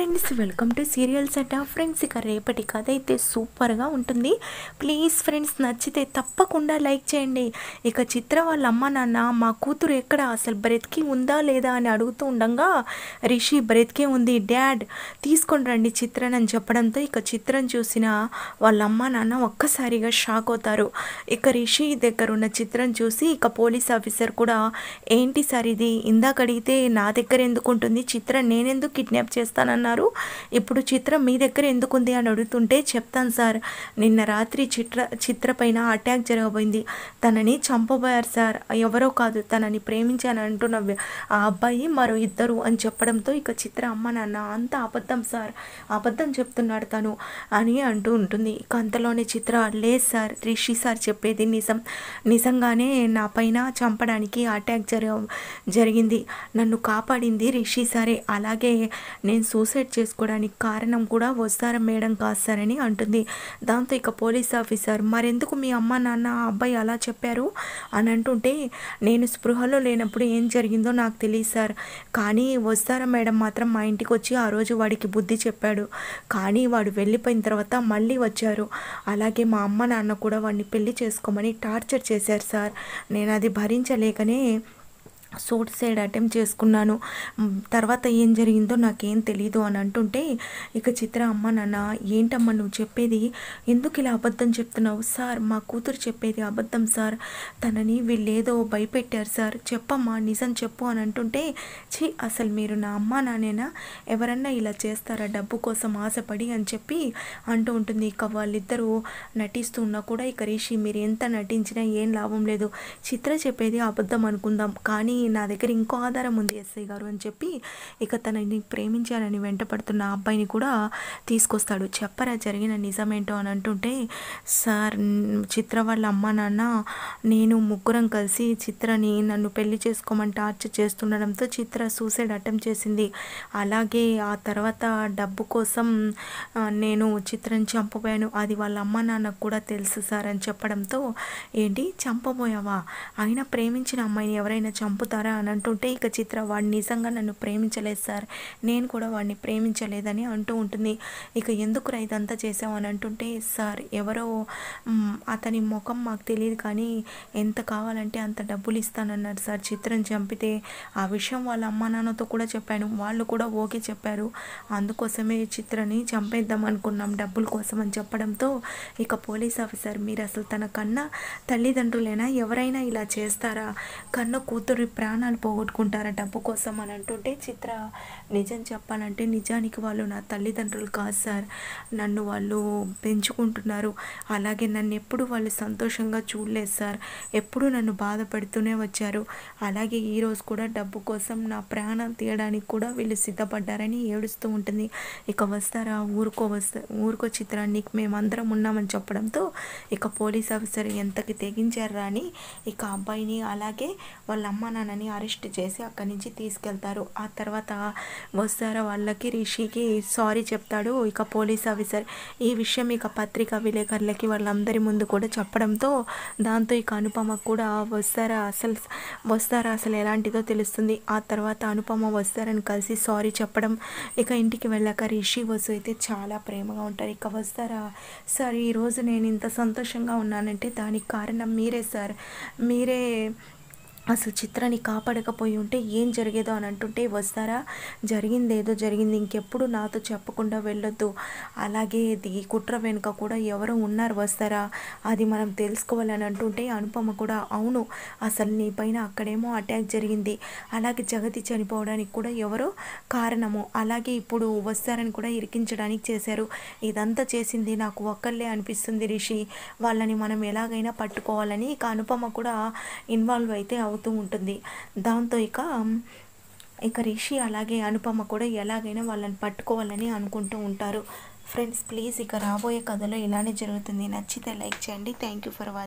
friends welcome to serials అట friends ఇక రేపటి కథ అయితే సూపర్గా ఉంటుంది ప్లీజ్ ఫ్రెండ్స్ నచ్చితే తప్పకుండా లైక్ చేయండి ఇక చిత్ర వాళ్ళ అమ్మ నాన్న మా కూతురు ఎక్కడ అసలు బ్రతికి ఉందా లేదా అని అడుగుతూ ఉండగా రిషి బ్రతికే ఉంది డాడ్ తీసుకొని రండి చిత్రన్ అని చెప్పడంతో ఇక చిత్రం చూసిన వాళ్ళ అమ్మ నాన్న ఒక్కసారిగా షాక్ అవుతారు ఇక రిషి దగ్గర ఉన్న చిత్రం చూసి ఇక పోలీస్ ఆఫీసర్ కూడా ఏంటి సార్ ఇది ఇందాక అడిగితే నా దగ్గర ఎందుకు ఉంటుంది చిత్ర నేనెందుకు కిడ్నాప్ అన్న అన్నారు ఇప్పుడు చిత్రం మీ దగ్గర ఎందుకుంది అని అడుగుతుంటే చెప్తాను సార్ నిన్న రాత్రి చిత్ర చిత్ర పైన అటాక్ జరగబోయింది తనని చంపబోయారు సార్ ఎవరో కాదు తనని ప్రేమించాను అంటున్న ఆ అబ్బాయి మరో ఇద్దరు అని చెప్పడంతో ఇక చిత్ర అమ్మ నాన్న అంత అబద్ధం సార్ అబద్ధం చెప్తున్నాడు తను అని అంటూ ఉంటుంది ఇక అంతలోనే చిత్ర లేదు సార్ రిషి సార్ చెప్పేది నిజం నిజంగానే నా పైన చంపడానికి అటాక్ జరగ జరిగింది నన్ను కాపాడింది రిషి సారే అలాగే నేను చూసి సూసైడ్ చేసుకోవడానికి కారణం కూడా వస్తారా మేడం కాస్తారని అంటుంది దాంతో ఇక పోలీస్ ఆఫీసర్ మరెందుకు మీ అమ్మ నాన్న అబ్బాయి అలా చెప్పారు అని అంటుంటే నేను స్పృహలో లేనప్పుడు ఏం జరిగిందో నాకు తెలియదు సార్ కానీ వస్తారా మేడం మాత్రం మా ఇంటికి వచ్చి ఆ రోజు వాడికి బుద్ధి చెప్పాడు కానీ వాడు వెళ్ళిపోయిన తర్వాత మళ్ళీ వచ్చారు అలాగే మా అమ్మ నాన్న కూడా వాడిని పెళ్లి చేసుకోమని టార్చర్ చేశారు సార్ నేను అది భరించలేకనే సూసైడ్ అటెంప్ట్ చేసుకున్నాను తర్వాత ఏం జరిగిందో నాకేం తెలీదు అని అంటుంటే ఇక చిత్ర అమ్మ నాన్న ఏంటమ్మా నువ్వు చెప్పేది ఎందుకు ఇలా అబద్ధం చెప్తున్నావు సార్ మా కూతురు చెప్పేది అబద్ధం సార్ తనని వీళ్ళేదో భయపెట్టారు సార్ చెప్పమ్మా నిజం చెప్పు అని అంటుంటే ఛీ అసలు మీరు నా అమ్మ నానేనా ఎవరన్నా ఇలా చేస్తారా డబ్బు కోసం ఆశపడి అని చెప్పి అంటూ ఉంటుంది ఇక వాళ్ళిద్దరూ నటిస్తున్నా కూడా ఇక రిషి మీరు ఎంత నటించినా ఏం లాభం లేదు చిత్ర చెప్పేది అబద్ధం అనుకుందాం కానీ నా దగ్గర ఇంకో ఆధారం ఉంది ఎస్ఐ గారు అని చెప్పి ఇక తనని ప్రేమించాలని వెంటపడుతున్న అబ్బాయిని కూడా తీసుకొస్తాడు చెప్పరా జరిగిన నిజమేంటో అని అంటుంటే సార్ చిత్ర వాళ్ళ అమ్మ నాన్న నేను ముగ్గురం కలిసి చిత్రని నన్ను పెళ్లి చేసుకోమని టార్చర్ చేస్తుండడంతో చిత్ర సూసైడ్ అటెంప్ట్ చేసింది అలాగే ఆ తర్వాత డబ్బు కోసం నేను చిత్రని చంపబోయాను అది వాళ్ళ అమ్మ నాన్నకు కూడా తెలుసు సార్ అని చెప్పడంతో ఏంటి చంపబోయావా అయినా ప్రేమించిన అమ్మాయిని ఎవరైనా చంపు చనిపోతారా అని అంటుంటే ఇక చిత్ర వాడు నిజంగా నన్ను ప్రేమించలేదు సార్ నేను కూడా వాడిని ప్రేమించలేదని అంటూ ఉంటుంది ఇక ఎందుకు ఇదంతా చేసావు అని అంటుంటే సార్ ఎవరో అతని ముఖం మాకు తెలియదు కానీ ఎంత కావాలంటే అంత డబ్బులు ఇస్తానన్నారు సార్ చిత్రం చంపితే ఆ విషయం వాళ్ళ అమ్మా నాన్నతో కూడా చెప్పాను వాళ్ళు కూడా ఓకే చెప్పారు అందుకోసమే చిత్రని చంపేద్దాం అనుకున్నాం డబ్బుల కోసం అని చెప్పడంతో ఇక పోలీస్ ఆఫీసర్ మీరు అసలు తన కన్నా తల్లిదండ్రులైనా ఎవరైనా ఇలా చేస్తారా కన్న కూతురు ప్రాణాలు పోగొట్టుకుంటారు డబ్బు కోసం అని అంటుంటే చిత్ర నిజం చెప్పాలంటే నిజానికి వాళ్ళు నా తల్లిదండ్రులు కాదు సార్ నన్ను వాళ్ళు పెంచుకుంటున్నారు అలాగే నన్ను ఎప్పుడు వాళ్ళు సంతోషంగా చూడలేదు సార్ ఎప్పుడు నన్ను బాధపడుతూనే వచ్చారు అలాగే ఈరోజు కూడా డబ్బు కోసం నా ప్రాణం తీయడానికి కూడా వీళ్ళు సిద్ధపడ్డారని ఏడుస్తూ ఉంటుంది ఇక వస్తారా ఊరుకో వస్తా ఊరుకో చిత్రాన్ని మేమందరం ఉన్నామని చెప్పడంతో ఇక పోలీస్ ఆఫీసర్ ఎంతకి తెగించారు అని ఇక అబ్బాయిని అలాగే వాళ్ళ అమ్మ నాన్న తనని అరెస్ట్ చేసి అక్కడి నుంచి తీసుకెళ్తారు ఆ తర్వాత వస్తారా వాళ్ళకి రిషికి సారీ చెప్తాడు ఇక పోలీస్ ఆఫీసర్ ఈ విషయం ఇక పత్రికా విలేకరులకి వాళ్ళందరి ముందు కూడా చెప్పడంతో దాంతో ఇక అనుపమ కూడా వస్తారా అసలు వస్తారా అసలు ఎలాంటిదో తెలుస్తుంది ఆ తర్వాత అనుపమ వస్తారని కలిసి సారీ చెప్పడం ఇక ఇంటికి వెళ్ళాక రిషి వసు అయితే చాలా ప్రేమగా ఉంటారు ఇక వస్తారా సార్ ఈరోజు నేను ఇంత సంతోషంగా ఉన్నానంటే దానికి కారణం మీరే సార్ మీరే అసలు చిత్రని కాపాడకపోయి ఉంటే ఏం జరిగేదో అని అంటుంటే వస్తారా జరిగింది ఏదో జరిగింది ఇంకెప్పుడు నాతో చెప్పకుండా వెళ్ళొద్దు అలాగే ఈ కుట్ర వెనుక కూడా ఎవరు ఉన్నారు వస్తారా అది మనం తెలుసుకోవాలని అంటుంటే అనుపమ కూడా అవును అసలు నీ పైన అక్కడేమో అటాక్ జరిగింది అలాగే జగతి చనిపోవడానికి కూడా ఎవరు కారణము అలాగే ఇప్పుడు వస్తారని కూడా ఇరికించడానికి చేశారు ఇదంతా చేసింది నాకు ఒక్కళ్ళే అనిపిస్తుంది రిషి వాళ్ళని మనం ఎలాగైనా పట్టుకోవాలని ఇక అనుపమ కూడా ఇన్వాల్వ్ అయితే అవుతుంది అవుతూ ఉంటుంది దాంతో ఇక ఇక రిషి అలాగే అనుపమ కూడా ఎలాగైనా వాళ్ళని పట్టుకోవాలని అనుకుంటూ ఉంటారు ఫ్రెండ్స్ ప్లీజ్ ఇక రాబోయే కథలో ఇలానే జరుగుతుంది నచ్చితే లైక్ చేయండి థ్యాంక్ యూ ఫర్ వాచింగ్